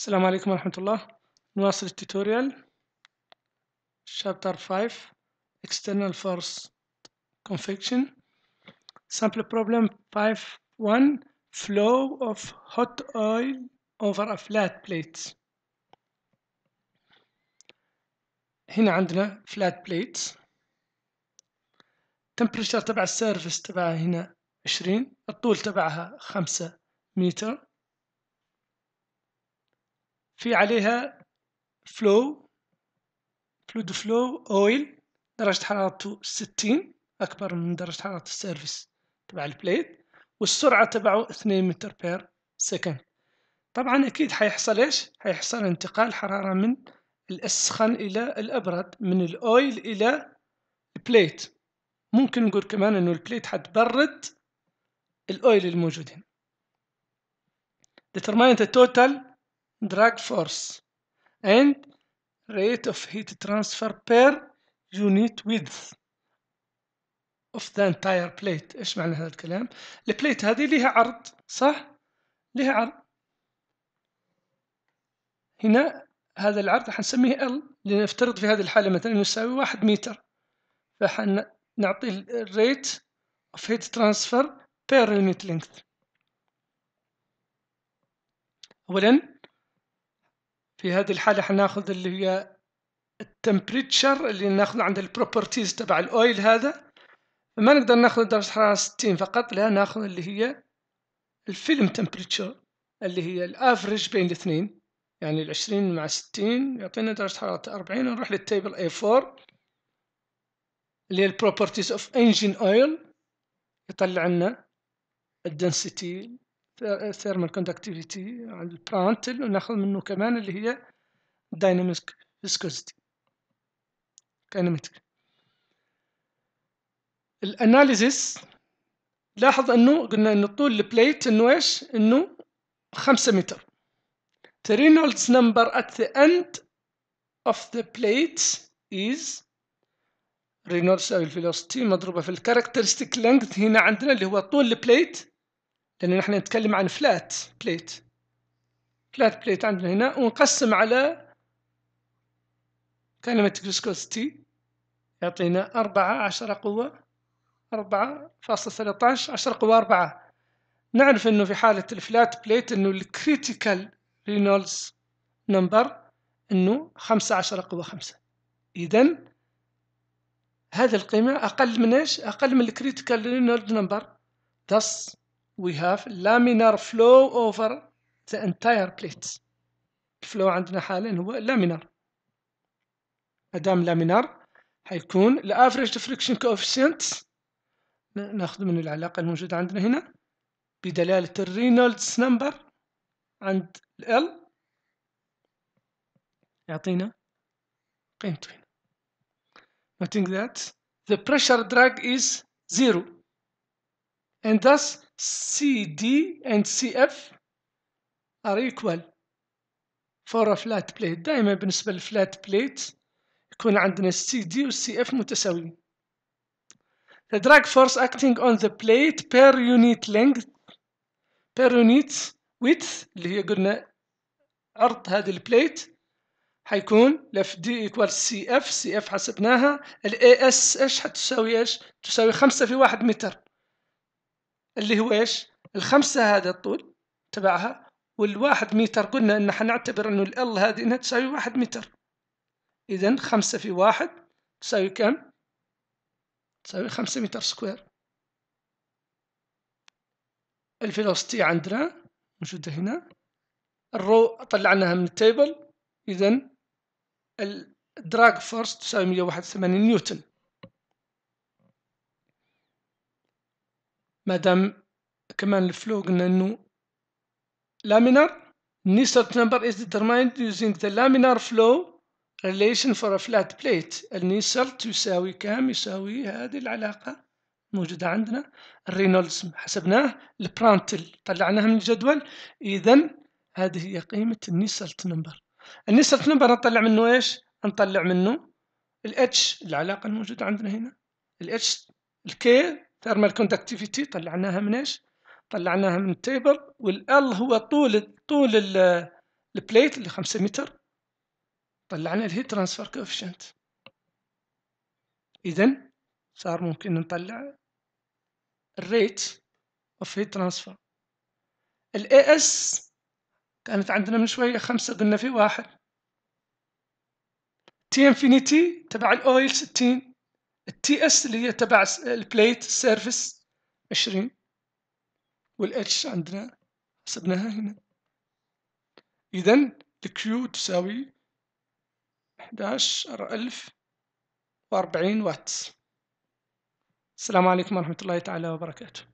السلام عليكم ورحمة الله نواصل التوتوريال شابتر 5 external force convection sample problem 5.1 flow of hot oil over a flat plate هنا عندنا flat plate temperature تبع السيرفس تبعها هنا 20 الطول تبعها 5 متر في عليها فلو فلود فلو اويل درجة حرارته ستين أكبر من درجة حرارة السيرفيس تبع البليت والسرعة تبعه اثنين متر بير سكند طبعا أكيد حيحصل إيش؟ حيحصل انتقال حرارة من الأسخن إلى الأبرد من الأويل إلى البليت ممكن نقول كمان إنه البليت حتبرد الأويل الموجودين determine the total drag force and rate of heat transfer per unit width of the entire plate ايش معنى هذا الكلام البليت هذه لها عرض صح لها عرض هنا هذا العرض حنسميه L لنفترض في هذه الحالة مثلا يساوي واحد متر نعطي الريت of heat transfer per unit length أولا في هذه الحالة حناخذ اللي هي التمبريتشر اللي ناخذ عند البروبرتيز تبع الاويل هذا ما نقدر ناخذ درجة حرارة 60 فقط لا ناخذ اللي هي الفيلم تمبريتشر اللي هي الافرج بين الاثنين يعني العشرين مع ستين يعطينا درجة حرارة أربعين ونروح للتيبل A4 اللي هي البروبرتيز اوف انجين اويل يطلع لنا الدنسيتي ثيرمال كوندكتيفيتي على البرانتل وناخذ منه كمان اللي هي دايناميك فيسكوزيتي كاينيميتك الاناليزيس لاحظ انه قلنا انه طول البليت انه ايش انه 5 متر The Reynolds number at the end of the plate is Reynolds أو مضروبة في الكاركترستيك لينث هنا عندنا اللي هو طول البليت لأن نحن نتكلم عن فلات بليت فلات بليت عندنا هنا ونقسم على كلمة فيسكوستي يعطينا أربعة عشرة قوة أربعة فاصلة ثلاثة عشر قوة أربعة نعرف أنه في حالة الفلات بليت أنه الكريتيكال رينولدز نمبر أنه خمسة عشر قوة خمسة إذن هذه القيمة أقل من إيش؟ أقل من الكريتيكال رينولد نمبر thus we have laminar flow over the entire plate الفلو عندنا حاليا هو laminar مادام laminar حيكون الافريج فريكشن coefficient ناخذ من العلاقة الموجودة عندنا هنا بدلالة الرينولدز نمبر عند ال يعطينا قيمته هنا noting that the pressure drag is zero and thus CD and CF are equal for a flat plate دائما بالنسبة للflat plate يكون عندنا CD و CF متساويين The drag force acting on the plate per unit length per unit width اللي هي قلنا عرض هذه البليت حيكون لف دي ايكوال سي اف سي اف حسبناها الاي اس ايش حتساوي ايش تساوي خمسة في واحد متر اللي هو ايش الخمسة هذا الطول تبعها والواحد متر قلنا ان حنعتبر انه ال هذه انها تساوي واحد متر اذا خمسة في واحد تساوي كم تساوي خمسة متر سكوير الفيلوستي عندنا موجودة هنا الرو طلعناها من التيبل اذا الدراج فورس تساوي 181 نيوتن مادام كمان الفلو قلنا انه laminar نيسرت نمبر از ديترمايند using ذا laminar فلو ريليشن فور ا فلات بليت النيسرت يساوي كام يساوي هذه العلاقة موجودة عندنا الرينولدز حسبناه البرانتل طلعناها من الجدول إذا هذه هي قيمة النيسرت نمبر النيسرت نمبر نطلع منه إيش نطلع منه الاتش العلاقة الموجودة عندنا هنا الاتش الكي thermal conductivity طلعناها من ايش طلعناها من التيبل والال هو طول طول البليت اللي 5 متر طلعنا الهيت ترانسفير كوفيشنت اذا صار ممكن نطلع الريت اوف هيت ترانسفير الاي اس كانت عندنا من شويه خمسة قلنا في واحد تي انفينيتي تبع الاويل ستين التي اس اللي هي تبع البليت سيرفيس 20 والاتش عندنا حسبناها هنا اذا الكيو تساوي 40 واتس السلام عليكم ورحمة الله تعالى وبركاته